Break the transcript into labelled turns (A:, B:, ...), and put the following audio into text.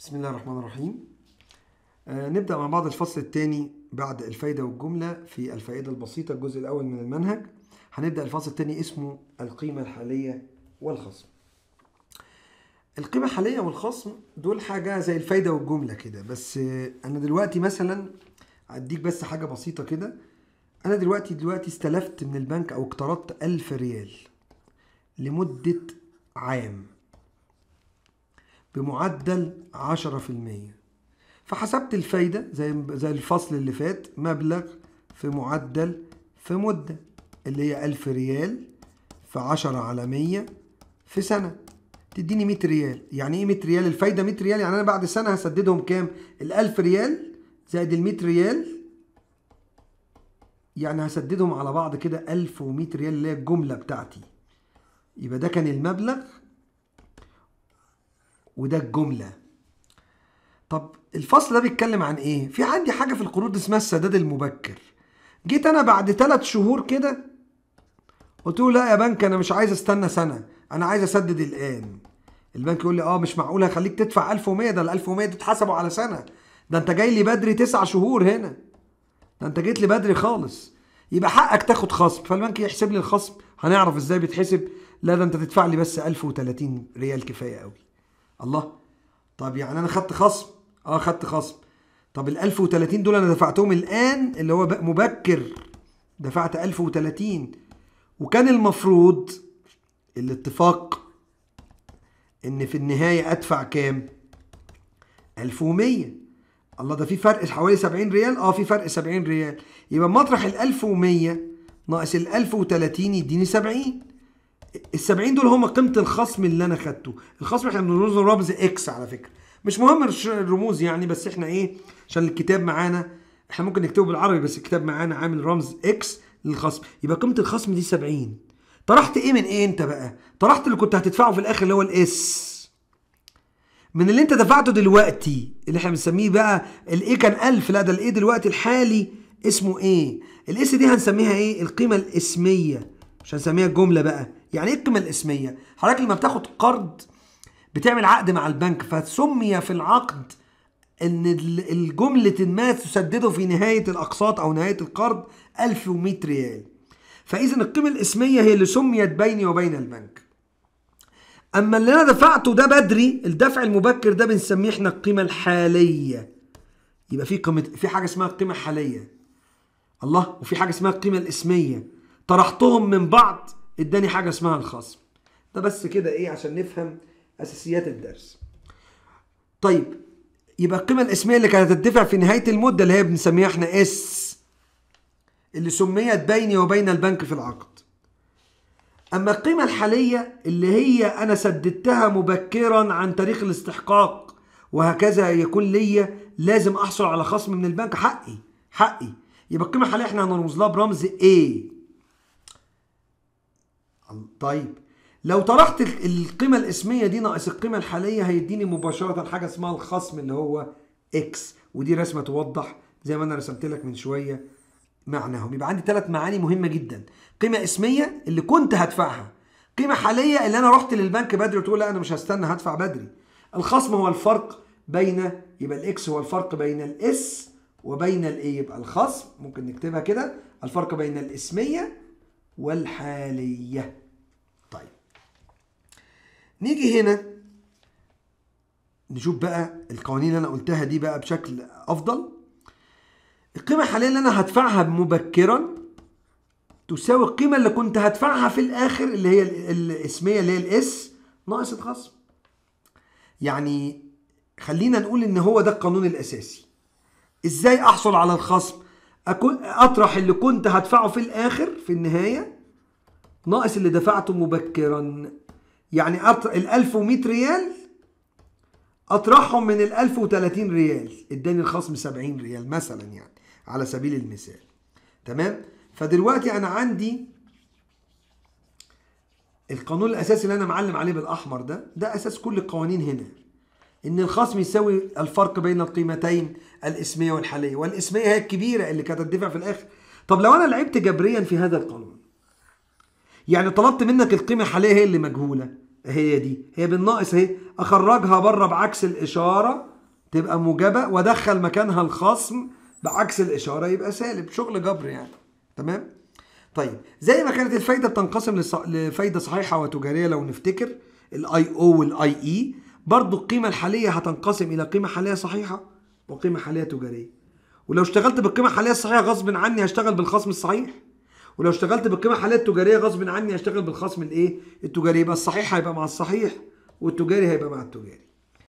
A: بسم الله الرحمن الرحيم آه نبدأ مع بعض الفصل الثاني بعد الفايدة والجملة في الفائدة البسيطة الجزء الأول من المنهج هنبدأ الفصل الثاني اسمه القيمة الحالية والخصم القيمة الحالية والخصم دول حاجة زي الفايدة والجملة كده بس أنا دلوقتي مثلا أديك بس حاجة بسيطة كده أنا دلوقتي دلوقتي استلفت من البنك أو اقترضت 1000 ريال لمدة عام بمعدل 10% فحسبت الفايدة زي زي الفصل اللي فات مبلغ في معدل في مدة اللي هي 1000 ريال في 10 على 100 في سنة تديني 100 ريال يعني ايه 100 ريال الفايدة 100 ريال يعني انا بعد سنة هسددهم كام ال 1000 ريال زائد ال 100 ريال يعني هسددهم على بعض كده 1100 ريال اللي هي الجملة بتاعتي يبقى ده كان المبلغ وده الجملة طب الفصل ده بيتكلم عن ايه؟ في عندي حاجة في القروض اسمها السداد المبكر جيت انا بعد ثلاث شهور كده قلت له لا يا بنك انا مش عايز استنى سنة انا عايز اسدد الان البنك يقول لي اه مش معقول هخليك تدفع 1100 ده ال 1100 تتحسبوا على سنة ده انت جاي لي بدري تسع شهور هنا ده انت جيت لي بدري خالص يبقى حقك تاخد خصم فالبنك يحسب لي الخصم هنعرف ازاي بيتحسب لا ده انت تدفع لي بس 1030 ريال كفايه قوي الله طب يعني انا خدت خصم اه خدت خصم طب ال 1030 دول انا دفعتهم الان اللي هو مبكر دفعت 1030 وكان المفروض الاتفاق ان في النهايه ادفع كام 1100 الله ده في فرق حوالي 70 ريال اه في فرق 70 ريال يبقى مطرح ال 1100 ناقص ال 1030 يديني 70 ال 70 دول هم قيمه الخصم اللي انا خدته الخصم احنا بنرمز رمز اكس على فكره مش مهم الرموز يعني بس احنا ايه عشان الكتاب معانا احنا ممكن نكتبه بالعربي بس الكتاب معانا عامل رمز اكس للخصم يبقى قيمه الخصم دي 70 طرحت ايه من ايه انت بقى طرحت اللي كنت هتدفعه في الاخر اللي هو الاس من اللي انت دفعته دلوقتي اللي احنا بنسميه بقى الاي كان 1000 لا ده الاي دلوقتي الحالي اسمه ايه الاس دي هنسميها ايه القيمه الاسميه مش هنسميها الجمله بقى يعني ايه القيمه الاسميه حضرتك لما بتاخد قرض بتعمل عقد مع البنك فسمي في العقد ان الجمله ما تسدده في نهايه الاقساط او نهايه القرض 1100 ريال فاذا القيمه الاسميه هي اللي سميت بيني وبين البنك اما اللي انا دفعته ده بدري الدفع المبكر ده بنسميه احنا القيمه الحاليه يبقى في قيمه في حاجه اسمها القيمه الحاليه الله وفي حاجه اسمها القيمه الاسميه طرحتهم من بعض اداني حاجه اسمها الخصم ده بس كده ايه عشان نفهم اساسيات الدرس طيب يبقى القيمه الاسميه اللي كانت هتدفع في نهايه المده اللي هي بنسميها احنا اس اللي سميت بيني وبين البنك في العقد اما القيمه الحاليه اللي هي انا سددتها مبكرا عن تاريخ الاستحقاق وهكذا يكون ليا لازم احصل على خصم من البنك حقي حقي يبقى القيمه الحاليه احنا هنرمز لها برمز A طيب لو طرحت القيمة الاسمية دي ناقص القيمة الحالية هيديني مباشرة حاجة اسمها الخصم اللي هو اكس ودي رسمة توضح زي ما انا رسمت لك من شوية معناهم يبقى عندي ثلاث معاني مهمة جدا قيمة اسمية اللي كنت هدفعها قيمة حالية اللي انا رحت للبنك بدري وتقول لا انا مش هستنى هدفع بدري الخصم هو الفرق بين يبقى الاكس هو الفرق بين الاس وبين الايه يبقى الخصم ممكن نكتبها كده الفرق بين الاسميه والحالية طيب نيجي هنا نشوف بقى القوانين اللي انا قلتها دي بقى بشكل افضل القيمة الحالية اللي انا هدفعها مبكرا تساوي القيمة اللي كنت هدفعها في الاخر اللي هي الاسمية اللي هي الاس ناقص الخصم يعني خلينا نقول ان هو ده القانون الاساسي ازاي احصل على الخصم أكون أطرح اللي كنت هدفعه في الآخر في النهاية ناقص اللي دفعته مبكرا يعني ال 1100 ريال أطرحهم من ال 1030 ريال اداني الخصم 70 ريال مثلا يعني على سبيل المثال تمام فدلوقتي أنا عندي القانون الأساسي اللي أنا معلم عليه بالأحمر ده ده أساس كل القوانين هنا ان الخصم يساوي الفرق بين القيمتين الاسميه والحاليه والاسميه هي الكبيره اللي كانت تدفع في الاخر طب لو انا لعبت جبريا في هذا القانون يعني طلبت منك القيمه الحاليه هي اللي مجهوله هي دي هي بالناقص اهي اخرجها بره بعكس الاشاره تبقى موجبه وادخل مكانها الخصم بعكس الاشاره يبقى سالب شغل جبر يعني تمام طيب زي ما كانت الفايده بتنقسم لفايده صحيحه وتجاريه لو نفتكر الاي او والاي اي برضو القيمة الحالية هتنقسم إلى قيمة حالية صحيحة وقيمة حالية تجارية ولو اشتغلت بالقيمة الحالية الصحيحة غصب عني هشتغل بالخصم الصحيح ولو اشتغلت بالقيمة الحالية التجارية غصب عني هشتغل بالخصم الايه التجاري يبقى الصحيح هيبقى مع الصحيح والتجاري هيبقى مع التجاري